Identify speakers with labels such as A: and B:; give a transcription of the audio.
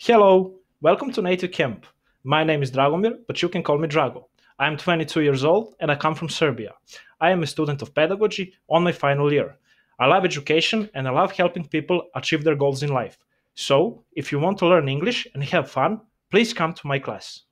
A: Hello, welcome to Native Camp. My name is Dragomir, but you can call me Drago. I am 22 years old and I come from Serbia. I am a student of pedagogy on my final year. I love education and I love helping people achieve their goals in life. So, if you want to learn English and have fun, please come to my class.